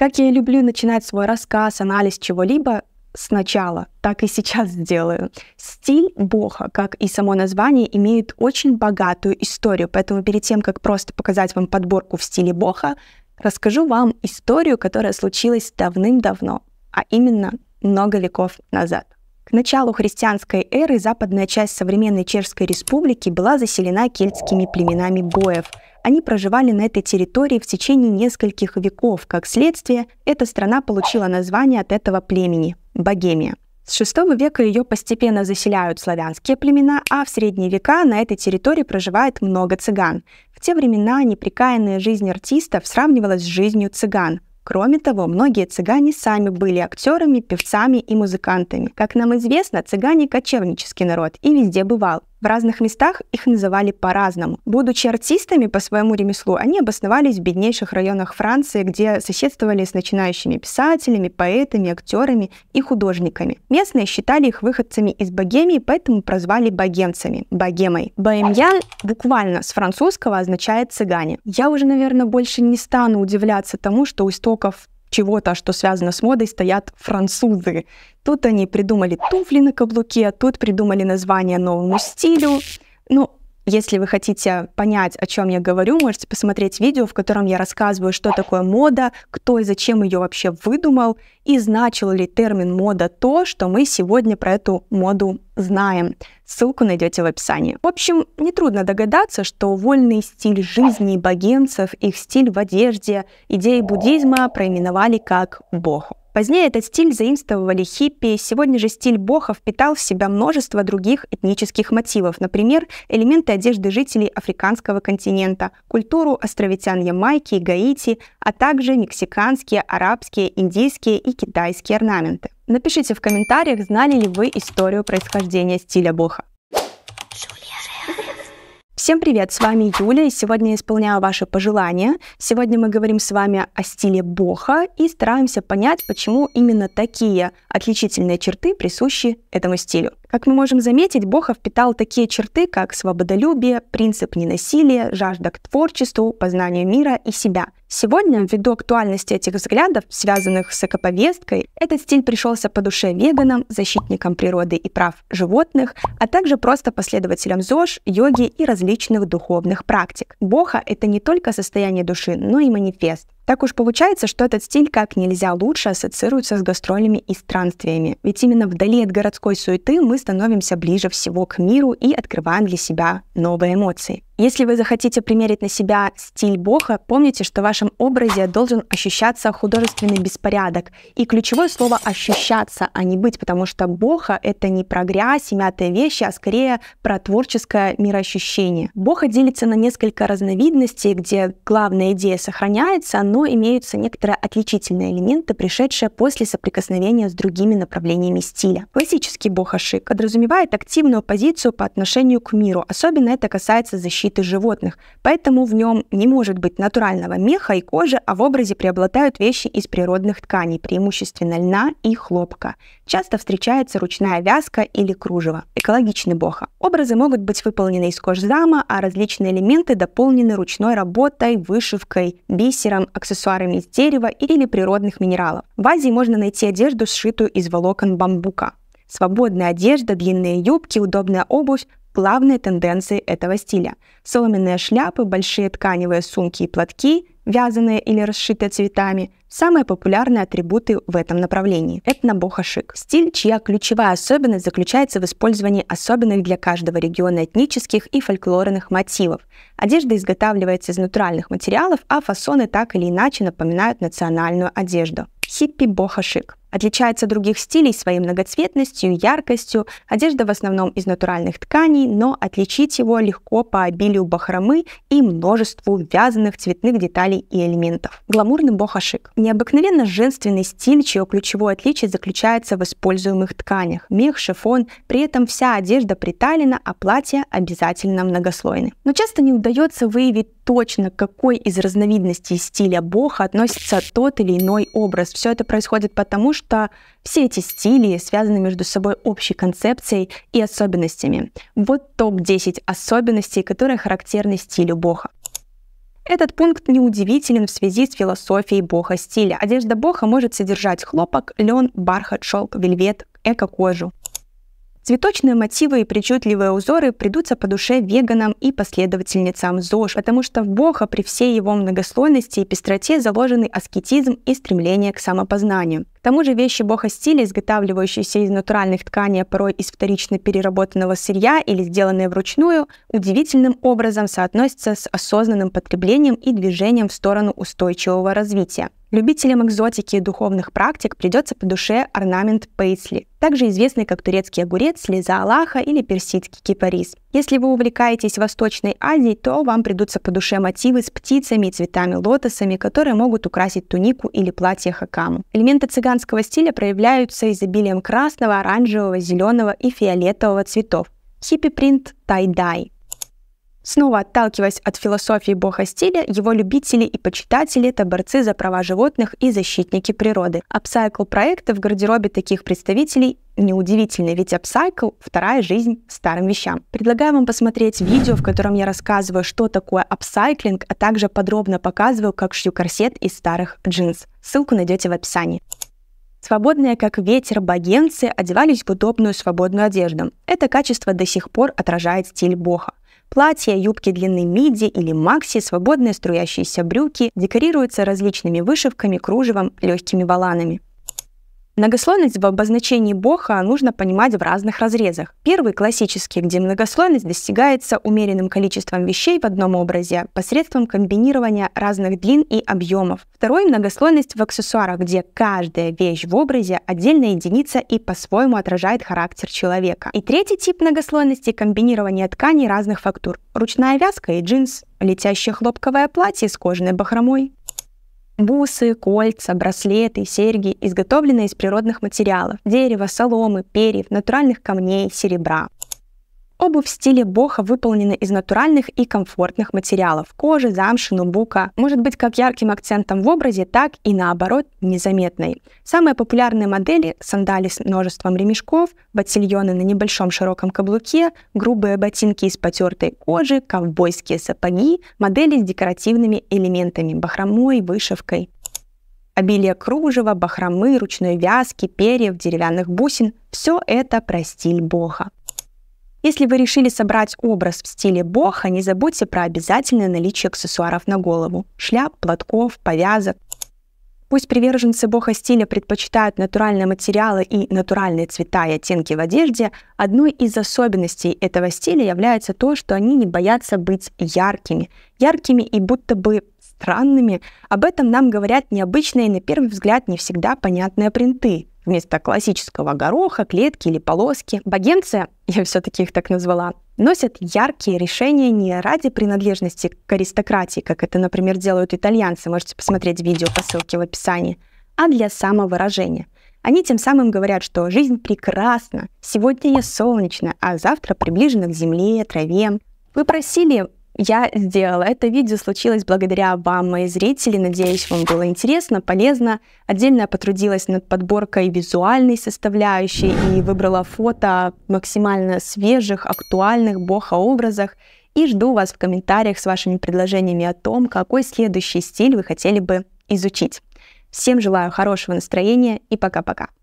Как я и люблю начинать свой рассказ, анализ чего-либо сначала, так и сейчас сделаю. Стиль Боха, как и само название, имеет очень богатую историю, поэтому перед тем, как просто показать вам подборку в стиле Боха, расскажу вам историю, которая случилась давным-давно, а именно много веков назад. К началу христианской эры западная часть современной Чешской республики была заселена кельтскими племенами боев – они проживали на этой территории в течение нескольких веков. Как следствие, эта страна получила название от этого племени – Богемия. С VI века ее постепенно заселяют славянские племена, а в средние века на этой территории проживает много цыган. В те времена неприкаянная жизнь артистов сравнивалась с жизнью цыган. Кроме того, многие цыгане сами были актерами, певцами и музыкантами. Как нам известно, цыгане – кочевнический народ и везде бывал. В разных местах их называли по-разному. Будучи артистами по своему ремеслу, они обосновались в беднейших районах Франции, где соседствовали с начинающими писателями, поэтами, актерами и художниками. Местные считали их выходцами из богемии, поэтому прозвали богемцами, богемой. Боемьян буквально с французского означает «цыгане». Я уже, наверное, больше не стану удивляться тому, что у истоков чего-то, что связано с модой, стоят французы. Тут они придумали туфли на каблуке, тут придумали название новому стилю. Ну, если вы хотите понять, о чем я говорю, можете посмотреть видео, в котором я рассказываю, что такое мода, кто и зачем ее вообще выдумал, и значил ли термин мода то, что мы сегодня про эту моду знаем. Ссылку найдете в описании. В общем, нетрудно догадаться, что вольный стиль жизни богемцев, их стиль в одежде, идеи буддизма проименовали как богу. Позднее этот стиль заимствовали хиппи, сегодня же стиль боха впитал в себя множество других этнических мотивов, например, элементы одежды жителей африканского континента, культуру островитян Ямайки и Гаити, а также мексиканские, арабские, индийские и китайские орнаменты. Напишите в комментариях, знали ли вы историю происхождения стиля боха. Всем привет, с вами Юля, и сегодня я исполняю ваши пожелания. Сегодня мы говорим с вами о стиле Боха и стараемся понять, почему именно такие отличительные черты присущи этому стилю. Как мы можем заметить, Боха впитал такие черты, как свободолюбие, принцип ненасилия, жажда к творчеству, познанию мира и себя. Сегодня, ввиду актуальности этих взглядов, связанных с экоповесткой, этот стиль пришелся по душе веганам, защитникам природы и прав животных, а также просто последователям ЗОЖ, йоги и различных духовных практик. Боха — это не только состояние души, но и манифест. Так уж получается, что этот стиль как нельзя лучше ассоциируется с гастролями и странствиями, ведь именно вдали от городской суеты мы становимся ближе всего к миру и открываем для себя новые эмоции. Если вы захотите примерить на себя стиль Бога, помните, что в вашем образе должен ощущаться художественный беспорядок. И ключевое слово «ощущаться», а не «быть», потому что Боха — это не про грязь и мятые вещи, а скорее про творческое мироощущение. Боха делится на несколько разновидностей, где главная идея сохраняется, но него ну, имеются некоторые отличительные элементы, пришедшие после соприкосновения с другими направлениями стиля. Классический бохашик подразумевает активную позицию по отношению к миру, особенно это касается защиты животных, поэтому в нем не может быть натурального меха и кожи, а в образе преобладают вещи из природных тканей, преимущественно льна и хлопка. Часто встречается ручная вязка или кружево. Экологичный боха. Образы могут быть выполнены из кожзама, а различные элементы дополнены ручной работой, вышивкой, бисером, аксессуарами из дерева или природных минералов. В Азии можно найти одежду, сшитую из волокон бамбука. Свободная одежда, длинные юбки, удобная обувь – главные тенденции этого стиля. Соломенные шляпы, большие тканевые сумки и платки вязаные или расшитые цветами – самые популярные атрибуты в этом направлении. Это набоха Стиль, чья ключевая особенность заключается в использовании особенных для каждого региона этнических и фольклорных мотивов. Одежда изготавливается из натуральных материалов, а фасоны так или иначе напоминают национальную одежду. Хиппи-боха Отличается от других стилей своей многоцветностью, яркостью. Одежда в основном из натуральных тканей, но отличить его легко по обилию бахромы и множеству вязаных цветных деталей и элементов. Гламурный бохашик. Необыкновенно женственный стиль, чье ключевое отличие заключается в используемых тканях. Мех, шифон, при этом вся одежда приталена, а платье обязательно многослойны. Но часто не удается выявить точно, к какой из разновидностей стиля боха относится тот или иной образ. Все это происходит потому, что все эти стили связаны между собой общей концепцией и особенностями. Вот топ-10 особенностей, которые характерны стилю Бога. Этот пункт неудивителен в связи с философией Бога стиля. Одежда Бога может содержать хлопок, лен, бархат, шелк, вельвет, эко-кожу. Цветочные мотивы и причудливые узоры придутся по душе веганам и последовательницам ЗОЖ, потому что в Бога при всей его многослойности и пестроте заложены аскетизм и стремление к самопознанию. К тому же вещи бога стиля изготавливающиеся из натуральных тканей, а порой из вторично переработанного сырья или сделанные вручную, удивительным образом соотносятся с осознанным потреблением и движением в сторону устойчивого развития. Любителям экзотики и духовных практик придется по душе орнамент пейсли, также известный как турецкий огурец, слеза Аллаха или персидский кипарис. Если вы увлекаетесь Восточной Азией, то вам придутся по душе мотивы с птицами и цветами лотосами, которые могут украсить тунику или платье хакаму. Элементы цыган цыганского стиля проявляются изобилием красного, оранжевого, зеленого и фиолетового цветов. Хиппи-принт тай-дай. Снова отталкиваясь от философии бога стиля, его любители и почитатели – это борцы за права животных и защитники природы. Апсайкл проекты в гардеробе таких представителей неудивительно, ведь апсайкл – вторая жизнь старым вещам. Предлагаю вам посмотреть видео, в котором я рассказываю, что такое апсайклинг, а также подробно показываю, как шью корсет из старых джинс. Ссылку найдете в описании. Свободные, как ветер, богенцы одевались в удобную свободную одежду. Это качество до сих пор отражает стиль бога. Платья, юбки длины миди или макси, свободные струящиеся брюки декорируются различными вышивками, кружевом, легкими валанами. Многослойность в обозначении бога нужно понимать в разных разрезах. Первый классический, где многослойность достигается умеренным количеством вещей в одном образе посредством комбинирования разных длин и объемов. Второй – многослойность в аксессуарах, где каждая вещь в образе – отдельная единица и по-своему отражает характер человека. И третий тип многослойности – комбинирование тканей разных фактур. Ручная вязка и джинс, летящее хлопковое платье с кожаной бахромой, Бусы, кольца, браслеты, серьги изготовленные из природных материалов – дерева, соломы, перьев, натуральных камней, серебра. Обувь в стиле боха выполнена из натуральных и комфортных материалов – кожи, замши, нубука. Может быть как ярким акцентом в образе, так и наоборот незаметной. Самые популярные модели – сандали с множеством ремешков, ботильоны на небольшом широком каблуке, грубые ботинки из потертой кожи, ковбойские сапоги, модели с декоративными элементами – бахромой, вышивкой. Обилие кружева, бахромы, ручной вязки, перьев, деревянных бусин – все это про стиль боха. Если вы решили собрать образ в стиле боха, не забудьте про обязательное наличие аксессуаров на голову – шляп, платков, повязок. Пусть приверженцы Бога стиля предпочитают натуральные материалы и натуральные цвета и оттенки в одежде, одной из особенностей этого стиля является то, что они не боятся быть яркими. Яркими и будто бы странными. Об этом нам говорят необычные и на первый взгляд не всегда понятные принты вместо классического гороха, клетки или полоски. Богемцы, я все-таки их так назвала, носят яркие решения не ради принадлежности к аристократии, как это, например, делают итальянцы, можете посмотреть видео по ссылке в описании, а для самовыражения. Они тем самым говорят, что жизнь прекрасна, сегодня я солнечна, а завтра приближена к земле, траве. Вы просили я сделала. Это видео случилось благодаря вам, мои зрители. Надеюсь, вам было интересно, полезно. Отдельно я потрудилась над подборкой визуальной составляющей и выбрала фото максимально свежих, актуальных бохо-образах. И жду вас в комментариях с вашими предложениями о том, какой следующий стиль вы хотели бы изучить. Всем желаю хорошего настроения и пока-пока.